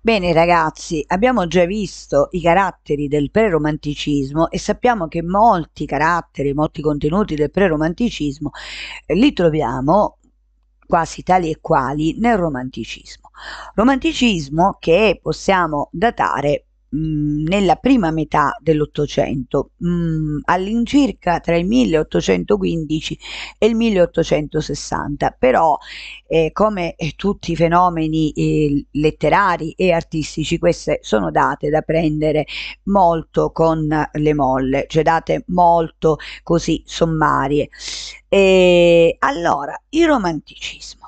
Bene ragazzi, abbiamo già visto i caratteri del preromanticismo e sappiamo che molti caratteri, molti contenuti del preromanticismo eh, li troviamo quasi tali e quali nel romanticismo. Romanticismo che possiamo datare Mm, nella prima metà dell'Ottocento, mm, all'incirca tra il 1815 e il 1860, però eh, come eh, tutti i fenomeni eh, letterari e artistici queste sono date da prendere molto con le molle, cioè date molto così sommarie. E allora, il romanticismo.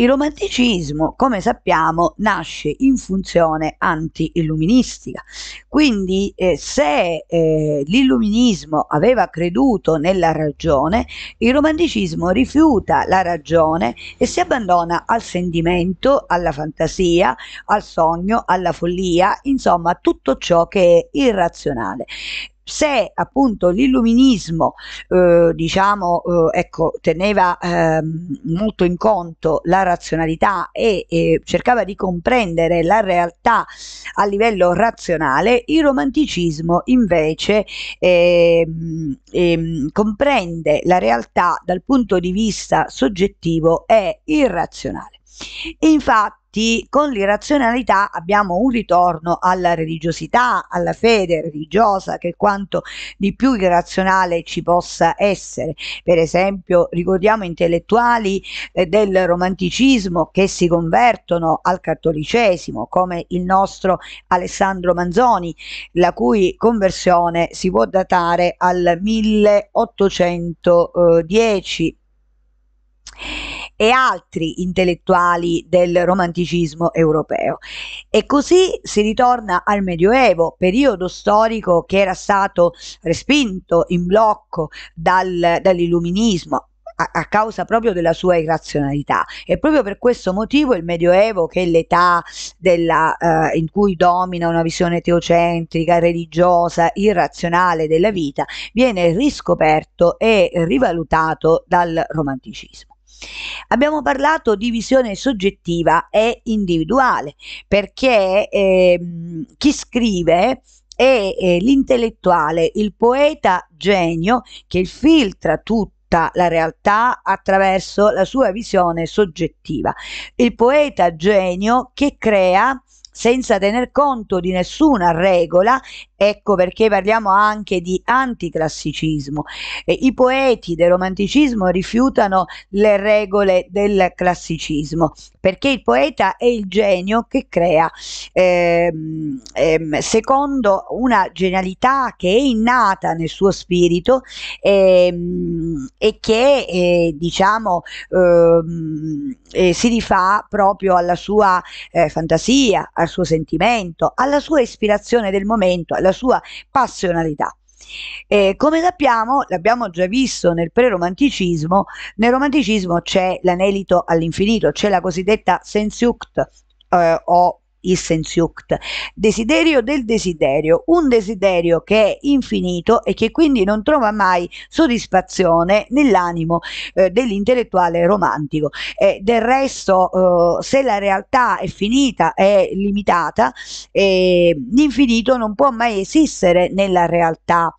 Il romanticismo, come sappiamo, nasce in funzione anti-illuministica, quindi eh, se eh, l'illuminismo aveva creduto nella ragione, il romanticismo rifiuta la ragione e si abbandona al sentimento, alla fantasia, al sogno, alla follia, insomma tutto ciò che è irrazionale se appunto l'illuminismo eh, diciamo eh, ecco, teneva eh, molto in conto la razionalità e, e, cercava di comprendere la realtà a livello razionale, il romanticismo invece ehm, ehm, comprende la realtà dal punto di vista soggettivo e irrazionale. Infatti infatti con l'irrazionalità abbiamo un ritorno alla religiosità, alla fede religiosa, che quanto di più irrazionale ci possa essere. Per esempio ricordiamo intellettuali eh, del romanticismo che si convertono al cattolicesimo, come il nostro Alessandro Manzoni, la cui conversione si può datare al 1810 e altri intellettuali del romanticismo europeo. E così si ritorna al Medioevo, periodo storico che era stato respinto in blocco dal, dall'illuminismo, a, causa proprio della sua irrazionalità. E proprio per questo motivo il Medioevo, che è l'età della, eh, in cui domina una visione teocentrica, religiosa, irrazionale della vita, viene riscoperto e rivalutato dal romanticismo. Abbiamo parlato di visione soggettiva e individuale perché eh, chi scrive è eh, l'intellettuale, il poeta genio che filtra tutto la realtà attraverso la sua visione soggettiva. Il poeta genio che crea senza tener conto di nessuna regola, ecco perché parliamo anche di anticlassicismo. Eh, I poeti del romanticismo rifiutano le regole del classicismo, perché il poeta è il genio che crea, ehm, ehm, secondo una genialità che è innata nel suo spirito ehm, e che eh, diciamo ehm, eh, si rifà proprio alla sua eh, fantasia, al suo sentimento, alla sua ispirazione del momento, alla sua passionalità. Eh, come sappiamo, l'abbiamo già visto nel preromanticismo, nel romanticismo c'è l'anelito all'infinito, c'è la cosiddetta sensucht eh, o Issensucht, desiderio del desiderio, un desiderio che è infinito e che quindi non trova mai soddisfazione nell'animo eh, dell'intellettuale romantico. Eh, del resto, eh, se la realtà è finita, è limitata, eh, l'infinito non può mai esistere nella realtà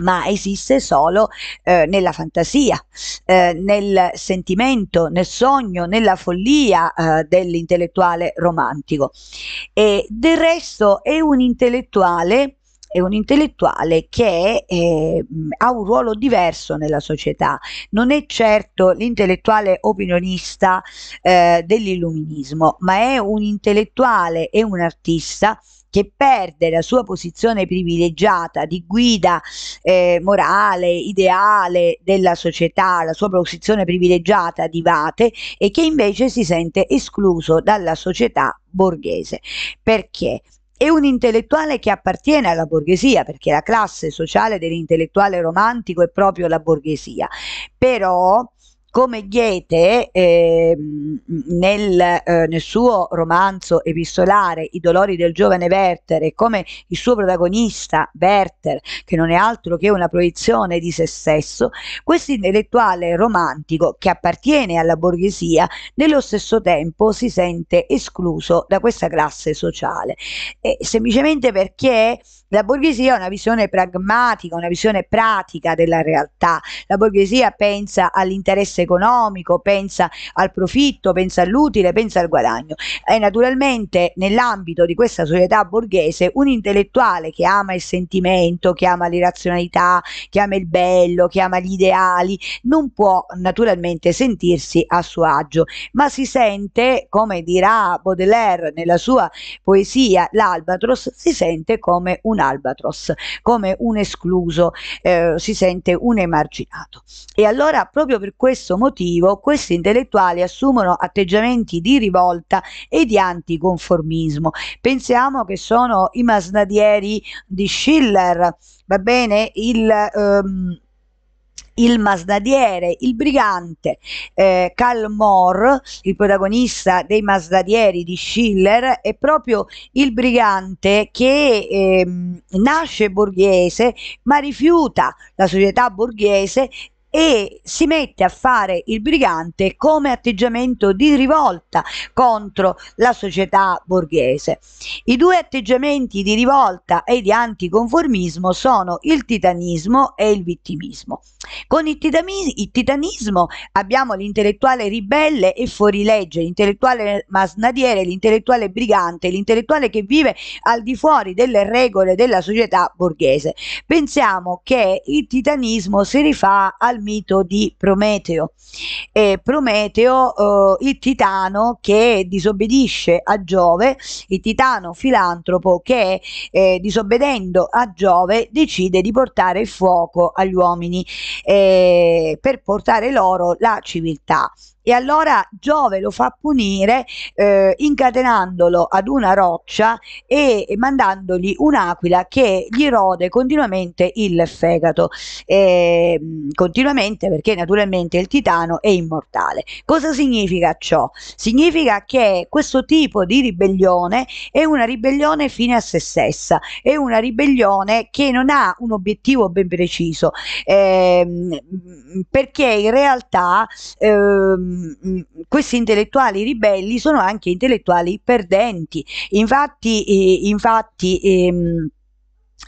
ma esiste solo eh, nella fantasia, eh, nel sentimento, nel sogno, nella follia eh, dell'intellettuale romantico. E del resto è un intellettuale è un intellettuale che eh, ha un ruolo diverso nella società, non è certo l'intellettuale opinionista eh, dell'illuminismo, ma è un intellettuale e un artista che perde la sua posizione privilegiata di guida eh, morale, ideale della società, la sua posizione privilegiata di vate e che invece si sente escluso dalla società borghese. Perché? è un intellettuale che appartiene alla borghesia, perché la classe sociale dell'intellettuale romantico è proprio la borghesia, però come Goethe eh, nel, eh, nel, suo romanzo epistolare I dolori del giovane Werther e come il suo protagonista Werther che non è altro che una proiezione di se stesso, questo intellettuale romantico che appartiene alla borghesia nello stesso tempo si sente escluso da questa classe sociale, eh, semplicemente perché la borghesia ha una visione pragmatica, una visione pratica della realtà. La borghesia pensa all'interesse economico, pensa al profitto, pensa all'utile, pensa al guadagno. E naturalmente nell'ambito di questa società borghese un intellettuale che ama il sentimento, che ama l'irrazionalità, che ama il bello, che ama gli ideali, non può naturalmente sentirsi a suo agio, ma si sente, come dirà Baudelaire nella sua poesia L'Albatros, si sente come un Albatros, come un escluso, eh, si sente un emarginato. E allora proprio per questo motivo questi intellettuali assumono atteggiamenti di rivolta e di anticonformismo. Pensiamo che sono i masnadieri di Schiller, va bene, il... Ehm, il masnadiere, il brigante. Eh, Karl Moore, il protagonista dei masnadieri di Schiller, è proprio il brigante che eh, nasce borghese ma rifiuta la società borghese e si mette a fare il brigante come atteggiamento di rivolta contro la società borghese. I due atteggiamenti di rivolta e di anticonformismo sono il titanismo e il vittimismo. Con il, titami- il titanismo abbiamo l'intellettuale ribelle e fuorilegge, l'intellettuale masnadiere, l'intellettuale brigante, l'intellettuale che vive al di fuori delle regole della società borghese. Pensiamo che il titanismo si rifà al mito di Prometeo. E Prometeo, eh, il titano che disobbedisce a Giove, il titano filantropo che eh, disobbedendo a Giove decide di portare il fuoco agli uomini eh, per portare loro la civiltà e allora Giove lo fa punire eh, incatenandolo ad una roccia e mandandogli un'aquila che gli rode continuamente il fegato, eh, continuamente perché naturalmente il titano è immortale. Cosa significa ciò? Significa che questo tipo di ribellione è una ribellione fine a se stessa, è una ribellione che non ha un obiettivo ben preciso, eh, perché in realtà... Eh, Mm, mm, questi intellettuali ribelli sono anche intellettuali perdenti. Infatti, eh, infatti ehm,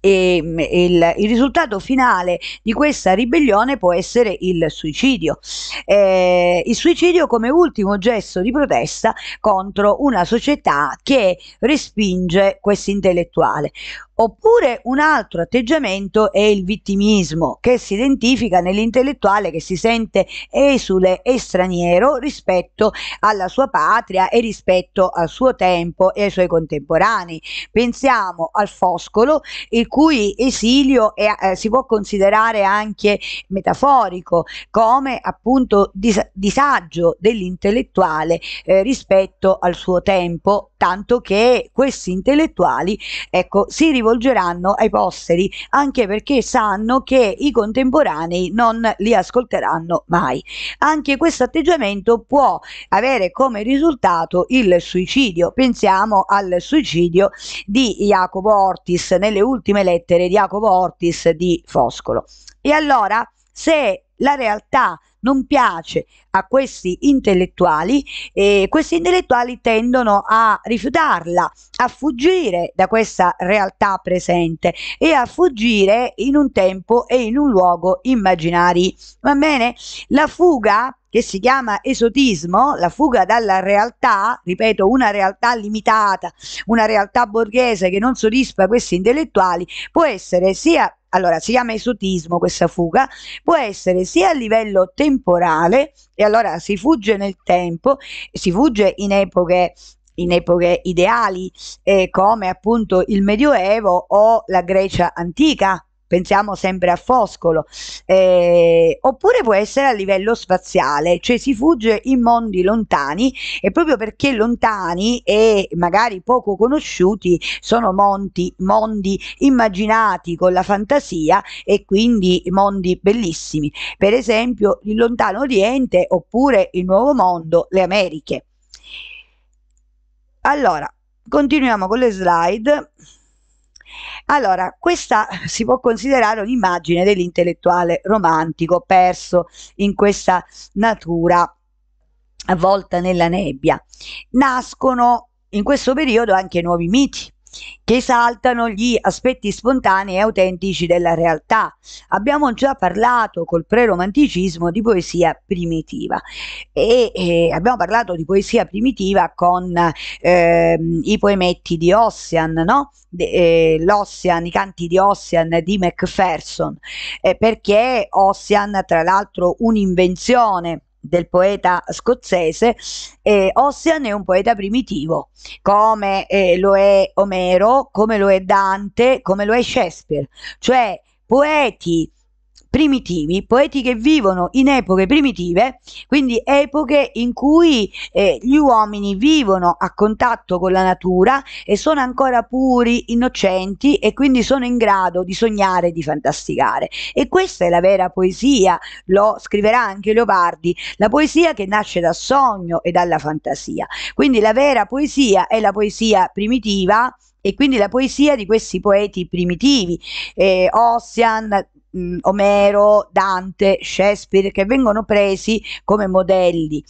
e mm, il, il, risultato finale di questa ribellione può essere il suicidio. Eh, il suicidio come ultimo gesto di protesta contro una società che respinge questo intellettuale. Oppure un altro atteggiamento è il vittimismo, che si identifica nell'intellettuale che si sente esule e straniero rispetto alla sua patria e rispetto al suo tempo e ai suoi contemporanei. Pensiamo al Foscolo, il cui esilio è, eh, si può considerare anche metaforico, come appunto dis- disagio dell'intellettuale eh, rispetto al suo tempo, tanto che questi intellettuali ecco, si rivolgeranno ai posteri anche perché sanno che i contemporanei non li ascolteranno mai. Anche questo atteggiamento può avere come risultato il suicidio. Pensiamo al suicidio di Jacopo Ortis nelle ultime ultime lettere di Jacopo Ortis di Foscolo. E allora, se la realtà non piace a questi intellettuali e questi intellettuali tendono a rifiutarla, a fuggire da questa realtà presente e a fuggire in un tempo e in un luogo immaginari. Va bene? La fuga che si chiama esotismo, la fuga dalla realtà, ripeto, una realtà limitata, una realtà borghese che non soddisfa questi intellettuali, può essere sia allora si chiama esotismo questa fuga, può essere sia a livello temporale, e allora si fugge nel tempo, si fugge in epoche in epoche ideali eh, come appunto il Medioevo o la Grecia antica, pensiamo sempre a Foscolo, eh, oppure può essere a livello spaziale, cioè si fugge in mondi lontani e proprio perché lontani e magari poco conosciuti sono monti, mondi immaginati con la fantasia e quindi mondi bellissimi, per esempio il lontano oriente oppure il nuovo mondo, le Americhe. Allora, continuiamo con le slide. Allora, questa si può considerare un'immagine dell'intellettuale romantico perso in questa natura avvolta nella nebbia. Nascono in questo periodo anche nuovi miti che esaltano gli aspetti spontanei e autentici della realtà. Abbiamo già parlato col preromanticismo di poesia primitiva e eh, abbiamo parlato di poesia primitiva con eh, i poemetti di Ossian, no? De, eh, l'Ossian, i canti di Ossian di Macpherson, eh, perché Ossian tra l'altro un'invenzione del poeta scozzese, eh, Ossian è un poeta primitivo, come eh, lo è Omero, come lo è Dante, come lo è Shakespeare, cioè poeti primitivi, poeti che vivono in epoche primitive, quindi epoche in cui eh, gli uomini vivono a contatto con la natura e sono ancora puri, innocenti e quindi sono in grado di sognare, di fantasticare. E questa è la vera poesia, lo scriverà anche Leopardi, la poesia che nasce dal sogno e dalla fantasia. Quindi la vera poesia è la poesia primitiva e quindi la poesia di questi poeti primitivi, eh, Ossian, mh, mm, Omero, Dante, Shakespeare che vengono presi come modelli.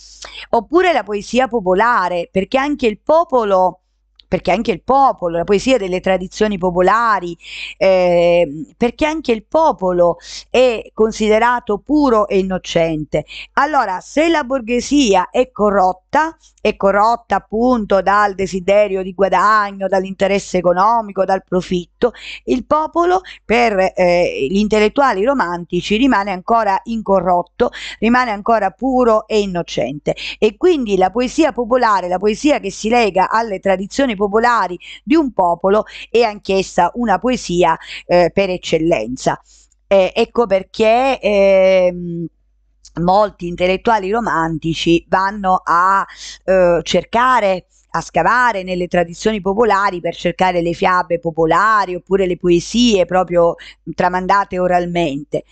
Oppure la poesia popolare, perché anche il popolo perché anche il popolo, la poesia delle tradizioni popolari, eh, perché anche il popolo è considerato puro e innocente. Allora, se la borghesia è corrotta, è corrotta appunto dal desiderio di guadagno, dall'interesse economico, dal profitto, il popolo per eh, gli intellettuali romantici rimane ancora incorrotto, rimane ancora puro e innocente. E quindi la poesia popolare, la poesia che si lega alle tradizioni popolari di un popolo è anch'essa una poesia eh, per eccellenza. Eh, ecco perché ehm, molti intellettuali romantici vanno a eh, cercare a scavare nelle tradizioni popolari per cercare le fiabe popolari oppure le poesie proprio tramandate oralmente.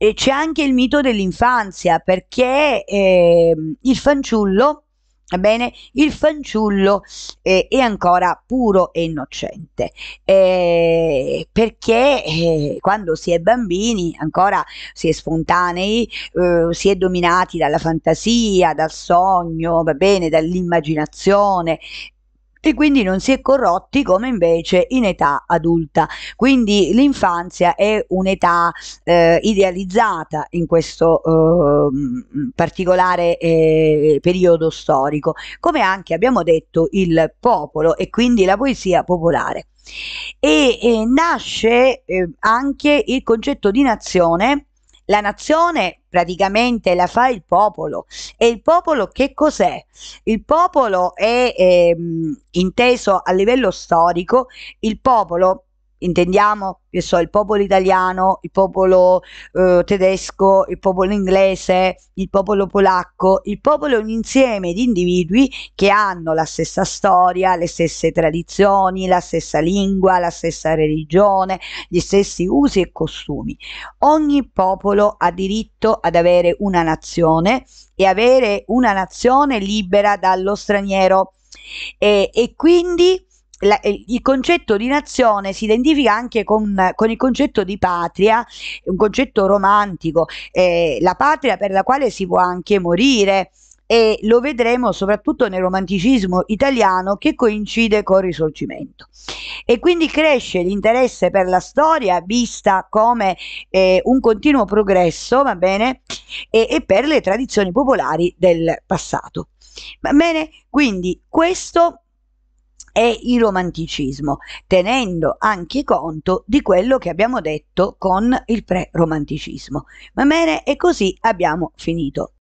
E c'è anche il mito dell'infanzia perché eh, il fanciullo Ebbene, il fanciullo eh, è ancora puro e innocente, eh, perché eh, quando si è bambini, ancora si è spontanei, eh, si è dominati dalla fantasia, dal sogno, va bene, dall'immaginazione, e quindi non si è corrotti come invece in età adulta. Quindi l'infanzia è un'età eh, idealizzata in questo eh, particolare eh, periodo storico, come anche abbiamo detto il popolo e quindi la poesia popolare. E, e nasce eh, anche il concetto di nazione la nazione praticamente la fa il popolo e il popolo che cos'è? Il popolo è ehm, inteso a livello storico, il popolo intendiamo che so, il popolo italiano, il popolo eh, tedesco, il popolo inglese, il popolo polacco, il popolo è un insieme di individui che hanno la stessa storia, le stesse tradizioni, la stessa lingua, la stessa religione, gli stessi usi e costumi. Ogni popolo ha diritto ad avere una nazione e avere una nazione libera dallo straniero e, e quindi la, eh, il concetto di nazione si identifica anche con, con, il concetto di patria, un concetto romantico, eh, la patria per la quale si può anche morire e lo vedremo soprattutto nel romanticismo italiano che coincide col risorgimento. E quindi cresce l'interesse per la storia vista come eh, un continuo progresso, va bene, e, e per le tradizioni popolari del passato. Va bene? Quindi questo e il romanticismo, tenendo anche conto di quello che abbiamo detto con il pre-romanticismo. Va bene, e così abbiamo finito.